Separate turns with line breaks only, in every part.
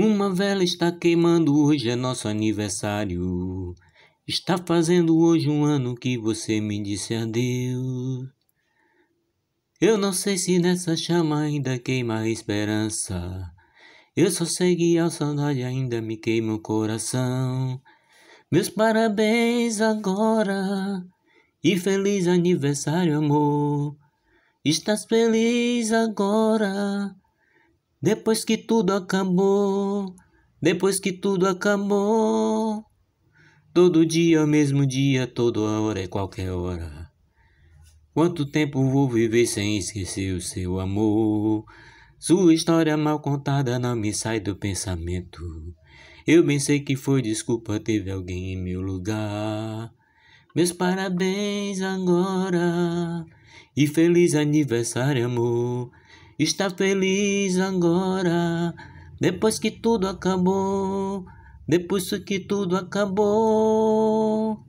Uma vela está queimando, hoje é nosso aniversário. Está fazendo hoje um ano que você me disse adeus. Eu não sei se nessa chama ainda queima a esperança. Eu só sei que a saudade ainda me queima o coração. Meus parabéns agora e feliz aniversário, amor. Estás feliz agora? Depois que tudo acabou, depois que tudo acabou. Todo dia, o mesmo dia, toda hora e é qualquer hora. Quanto tempo vou viver sem esquecer o seu amor? Sua história mal contada não me sai do pensamento. Eu bem sei que foi desculpa, teve alguém em meu lugar. Meus parabéns agora e feliz aniversário, amor. Está feliz agora, depois que tudo acabou, depois que tudo acabou.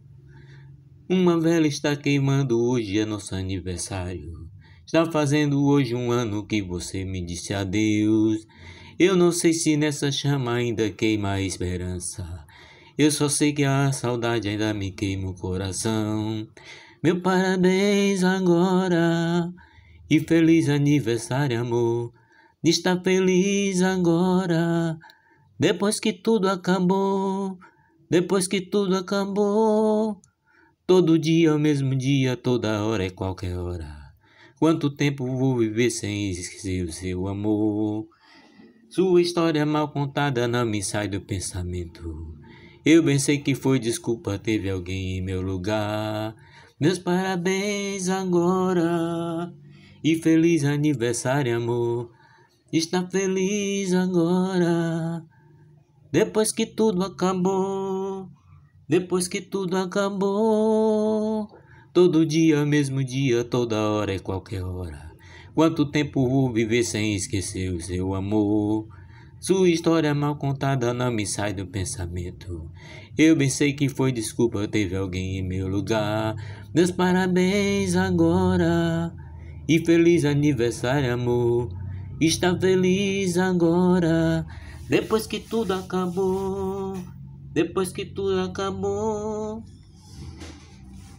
Uma vela está queimando, hoje é nosso aniversário. Está fazendo hoje um ano que você me disse adeus. Eu não sei se nessa chama ainda queima a esperança. Eu só sei que a saudade ainda me queima o coração. Meu parabéns agora. E feliz aniversário, amor. De estar feliz agora, depois que tudo acabou. Depois que tudo acabou. Todo dia, é o mesmo dia, toda hora e é qualquer hora. Quanto tempo vou viver sem esquecer o seu amor? Sua história mal contada não me sai do pensamento. Eu bem sei que foi desculpa, teve alguém em meu lugar. Meus parabéns agora. E feliz aniversário, amor. Está feliz agora. Depois que tudo acabou. Depois que tudo acabou. Todo dia, mesmo dia, toda hora e é qualquer hora. Quanto tempo vou viver sem esquecer o seu amor? Sua história mal contada não me sai do pensamento. Eu pensei que foi desculpa, teve alguém em meu lugar. Meus parabéns agora. E feliz aniversário, amor. Está feliz agora, depois que tudo acabou. Depois que tudo acabou.